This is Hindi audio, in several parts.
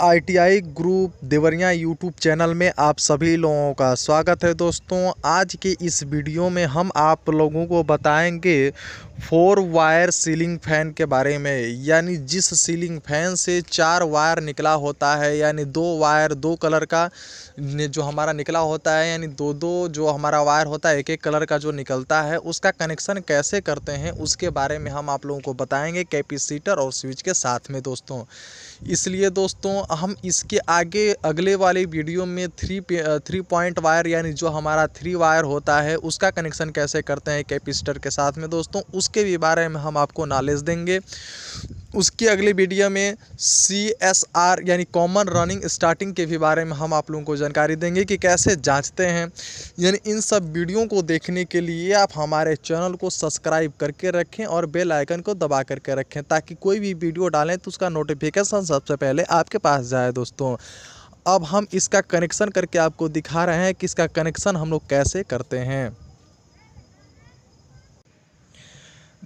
आई ग्रुप देवरिया यूट्यूब चैनल में आप सभी लोगों का स्वागत है दोस्तों आज के इस वीडियो में हम आप लोगों को बताएंगे फोर वायर सीलिंग फैन के बारे में यानी जिस सीलिंग फैन से चार वायर निकला होता है यानी दो वायर दो कलर का जो हमारा निकला होता है यानी दो दो जो हमारा वायर होता है एक एक कलर का जो निकलता है उसका कनेक्शन कैसे करते हैं उसके बारे में हम आप लोगों को बताएंगे कैपेसिटर और स्विच के साथ में दोस्तों इसलिए दोस्तों हम इसके आगे अगले वाले वीडियो में थ्री थ्री पॉइंट वायर यानी जो हमारा थ्री वायर होता है उसका कनेक्शन कैसे करते हैं कैपेसिटर के साथ में दोस्तों उसके भी बारे में हम आपको नॉलेज देंगे उसके अगले वीडियो में सी एस आर यानी कॉमन रनिंग स्टार्टिंग के भी बारे में हम आप लोगों को जानकारी देंगे कि कैसे जांचते हैं यानी इन सब वीडियो को देखने के लिए आप हमारे चैनल को सब्सक्राइब करके रखें और बेल आइकन को दबा करके रखें ताकि कोई भी वीडियो डालें तो उसका नोटिफिकेशन सबसे पहले आपके पास जाए दोस्तों अब हम इसका कनेक्शन करके आपको दिखा रहे हैं कि इसका कनेक्शन हम लोग कैसे करते हैं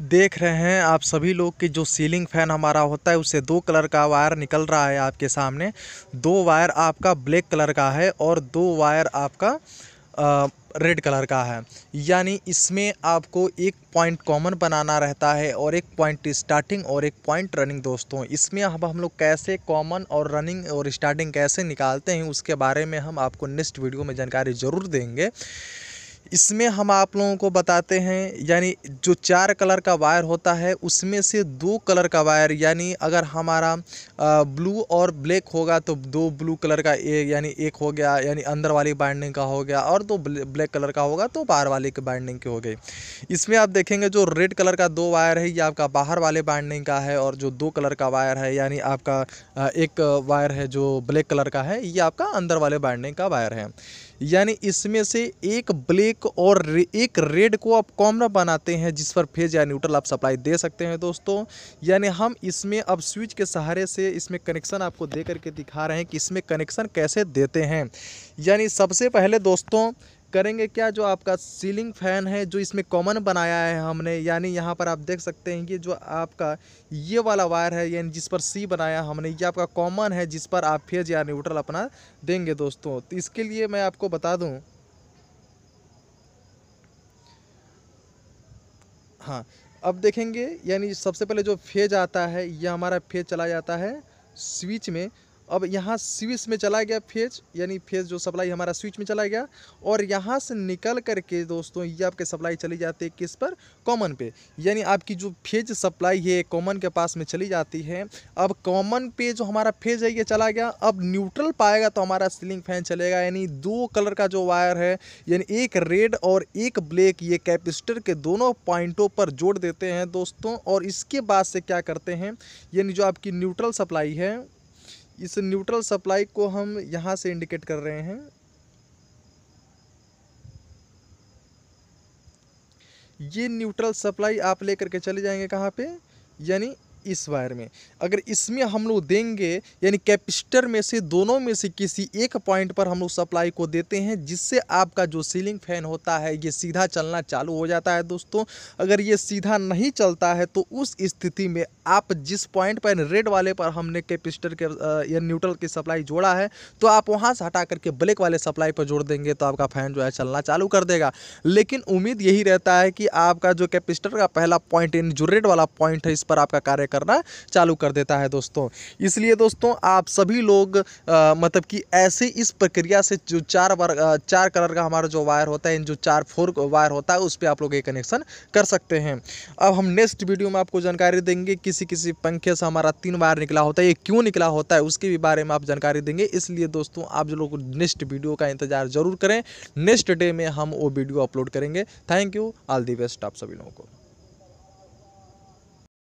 देख रहे हैं आप सभी लोग कि जो सीलिंग फैन हमारा होता है उससे दो कलर का वायर निकल रहा है आपके सामने दो वायर आपका ब्लैक कलर का है और दो वायर आपका आ, रेड कलर का है यानी इसमें आपको एक पॉइंट कॉमन बनाना रहता है और एक पॉइंट स्टार्टिंग और एक पॉइंट रनिंग दोस्तों इसमें अब हम लोग कैसे कॉमन और रनिंग और स्टार्टिंग कैसे निकालते हैं उसके बारे में हम आपको नेक्स्ट वीडियो में जानकारी ज़रूर देंगे इसमें हम आप लोगों को बताते हैं यानी जो चार कलर का वायर होता है उसमें से दो कलर का वायर यानी अगर हमारा ब्लू और ब्लैक होगा तो दो ब्लू कलर का ए यानी एक हो गया यानी अंदर वाली बाइंडिंग का हो गया और दो ब्लैक कलर का होगा तो बाहर वाले की बाइंडिंग की हो गई इसमें आप देखेंगे जो रेड कलर का दो वायर है ये आपका बाहर वाले बाइंडिंग का है और जो दो कलर का वायर है यानी आपका एक वायर है जो ब्लैक कलर का है ये आपका अंदर वाले बाइंडिंग का वायर है यानी इसमें से एक ब्लैक और रे, एक रेड को आप कॉमनर बनाते हैं जिस पर फेज या न्यूट्रल आप सप्लाई दे सकते हैं दोस्तों यानी हम इसमें अब स्विच के सहारे से इसमें कनेक्शन आपको दे करके दिखा रहे हैं कि इसमें कनेक्शन कैसे देते हैं यानी सबसे पहले दोस्तों करेंगे क्या जो आपका सीलिंग फ़ैन है जो इसमें कॉमन बनाया है हमने यानी यहाँ पर आप देख सकते हैं कि जो आपका ये वाला वायर है यानी जिस पर सी बनाया हमने ये आपका कॉमन है जिस पर आप फेज या न्यूट्रल अपना देंगे दोस्तों तो इसके लिए मैं आपको बता दूँ हाँ अब देखेंगे यानी सबसे पहले जो फेज आता है यह हमारा फेज चला जाता है स्विच में अब यहाँ स्विच में चला गया फेज यानी फेज जो सप्लाई हमारा स्विच में चला गया और यहाँ से निकल करके दोस्तों ये आपके सप्लाई चली जाती है किस पर कॉमन पे यानी आपकी जो फेज सप्लाई है कॉमन के पास में चली जाती है अब कॉमन पे जो हमारा फेज है ये चला गया अब न्यूट्रल पाएगा तो हमारा सीलिंग फैन चलेगा यानी दो कलर का जो वायर है यानी एक रेड और एक ब्लैक ये कैपेसिटर के दोनों पॉइंटों पर जोड़ देते हैं दोस्तों और इसके बाद से क्या करते हैं यानी जो आपकी न्यूट्रल सप्लाई है इस न्यूट्रल सप्लाई को हम यहाँ से इंडिकेट कर रहे हैं ये न्यूट्रल सप्लाई आप लेकर के चले जाएंगे कहाँ पे यानी इस वायर में अगर इसमें हम लोग देंगे यानी कैपेसिटर में से दोनों में से किसी एक पॉइंट पर हम लोग सप्लाई को देते हैं जिससे आपका जो सीलिंग फैन होता है ये सीधा चलना चालू हो जाता है दोस्तों अगर ये सीधा नहीं चलता है तो उस स्थिति में आप जिस पॉइंट पर रेड वाले पर हमने कैपेसिटर के या न्यूट्रल की सप्लाई जोड़ा है तो आप वहाँ से हटा करके ब्लैक वाले सप्लाई पर जोड़ देंगे तो आपका फ़ैन जो है चलना चालू कर देगा लेकिन उम्मीद यही रहता है कि आपका जो कैपेसिटर का पहला पॉइंट यानी जो रेड वाला पॉइंट है इस पर आपका कार्य करना चालू कर देता है दोस्तों इसलिए दोस्तों आप सभी लोग आ, मतलब कि ऐसे इस प्रक्रिया से जो चार बार चार कलर का हमारा जो वायर होता है जो चार फोर वायर होता है उस पर आप लोग ये कनेक्शन कर सकते हैं अब हम नेक्स्ट वीडियो में आपको जानकारी देंगे किसी किसी पंखे से हमारा तीन वायर निकला होता है ये क्यों निकला होता है उसके भी बारे में आप जानकारी देंगे इसलिए दोस्तों आप जो लोग नेक्स्ट वीडियो का इंतजार जरूर करें नेक्स्ट डे में हम वो वीडियो अपलोड करेंगे thank you all the best आप सभी लोगों को